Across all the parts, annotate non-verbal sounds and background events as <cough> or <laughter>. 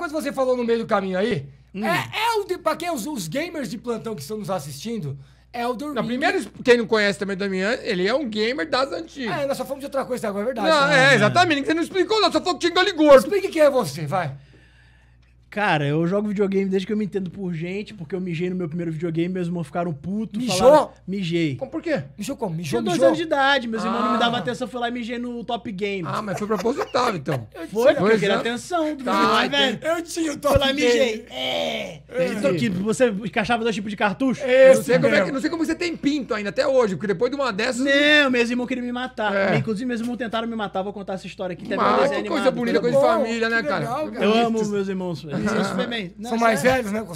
coisa que você falou no meio do caminho aí. Hum. É, Elder, o pra quem os, os gamers de plantão que estão nos assistindo, Elder Ring. Primeiro, quem não conhece também o Damian, ele é um gamer das antigas. É, nós só falamos de outra coisa agora, é verdade. Não, né? é, exatamente. Você não explicou, não. Só falamos que tinha gole gordo. Explique quem é você, vai. Cara, eu jogo videogame desde que eu me entendo por gente, porque eu mijei no meu primeiro videogame, meus irmãos ficaram putos. Mijou? Falaram, mijei. Como, por quê? Mijou como? Mijou, Tinha dois anos de idade, meus ah. irmãos não me ah. davam atenção, eu fui lá e mijei no Top Game. Ah, mas foi proposital, então. <laughs> Eu foi, porque eu queria é. atenção do tá, ah, meu velho. Eu tinha o Top Game. Fui lá e mijei. É. é. Então, que você encaixava dois tipos de cartucho? É, Esse não sei, como é que, não sei como você tem pinto ainda, até hoje, porque depois de uma dessas... Não, meus irmãos queriam me matar. É. Inclusive, meus irmãos tentaram me matar, vou contar essa história aqui. Mas, ah, que coisa animado, bonita, coisa de família, né, cara? Eu amo meus irmãos, velho são Não, São mais é- velhos, né? Com,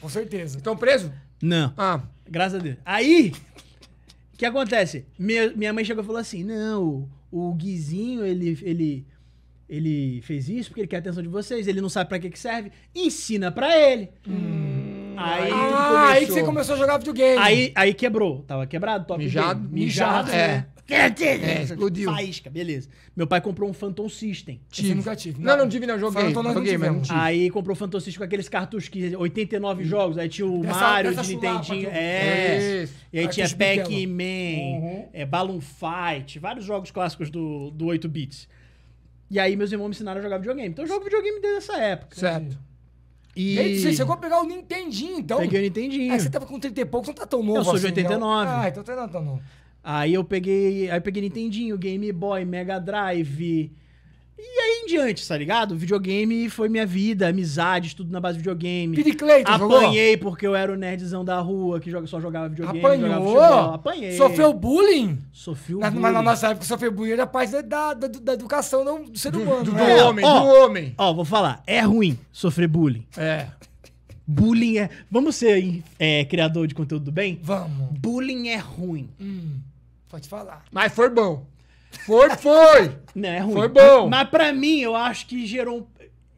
com- certeza. Estão presos? Não. Ah. Graças a Deus. Aí, o que acontece? Minha, minha mãe chegou e falou assim: não, o, Guizinho, ele, ele, ele fez isso porque ele quer a atenção de vocês, ele não sabe pra que, que serve, ensina pra ele. Hum. Aí, Ah, aí que você começou a jogar videogame. aí, aí quebrou. Tava quebrado, top. Mijado. game. Mijado, Mijado, é. né? É, explodiu. Faísca, beleza. Meu pai comprou um Phantom System. Tive. nunca tive. Não, não, não tive, não. Joguei. Phantom não joguei, não tive. Aí comprou o Phantom System com aqueles cartuchos que 89 hum. jogos. Aí tinha o Mario de Nintendinho. É. Isso. E aí tinha Pac-Man, uhum. é, Balloon Fight, vários jogos clássicos do, do 8 bits. E aí meus irmãos me ensinaram a jogar videogame. Então eu jogo videogame desde essa época. Certo. E... você chegou a pegar o Nintendinho, então? Peguei o Nintendinho. Aí é, você tava com 30 e você não tá tão novo assim. Eu sou de 89. Assim, então... Ah, então não tá tão novo. Aí eu peguei. Aí eu peguei Nintendinho, Game Boy, Mega Drive. E aí em diante, tá ligado? Videogame foi minha vida, amizade, tudo na base de videogame. Piri Apanhei jogou? porque eu era o nerdzão da rua que só jogava videogame. Apanhou? Jogava Apanhei. Sofreu bullying? sofreu bullying. Mas na nossa época sofreu bullying era a parte da, da, da, educação não, do ser humano. Do, né? do, do é, homem, do homem. Ó, vou falar, é ruim sofrer bullying. É. Bullying é... Vamos ser é, criador de conteúdo do bem? Vamos. Bullying é ruim. Hum. Pode falar. Mas foi bom. Foi, foi! <laughs> Não, é ruim. Foi bom. Mas pra mim, eu acho que gerou.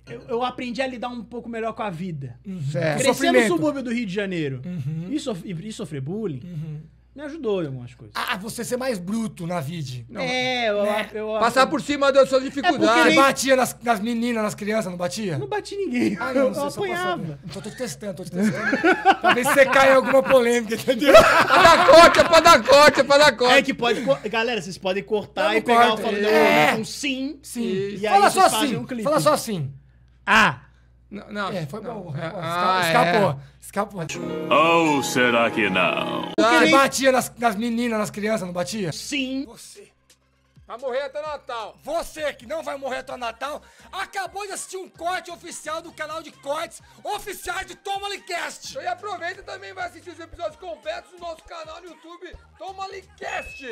Eu, eu aprendi a lidar um pouco melhor com a vida. Uhum. Certo. É. Crescer no subúrbio do Rio de Janeiro uhum. e, sof e, sofrer bullying. Uhum me ajudou em algumas coisas. Ah, você ser mais bruto na vida. Não, é, é, eu, né? eu, eu, Passar por cima das suas dificuldades. É nem... batia nas, nas, meninas, nas crianças, não batia? Não bati ninguém. Ah, não, eu, não, então, eu apanhava. Só tô te testando, tô te testando. pra ver se você cai em alguma polêmica, entendeu? pra dar corte, é pra dar corte, é pra dar corte. É que pode. Galera, vocês podem cortar e pegar o falando, é. um sim. Sim. E, e Fala só assim. Um Fala só assim. Ah! Não, não. É, foi não. bom. É, ah, escapou, é. escapou. Ou oh, será que não? Porque ele batia nas, nas meninas, nas crianças, não batia? Sim. Você. Vai morrer até Natal. Você que não vai morrer até Natal, acabou de assistir um corte oficial do canal de cortes oficiais de Toma E aproveita também vai assistir os episódios completos do nosso canal no YouTube Toma Licast.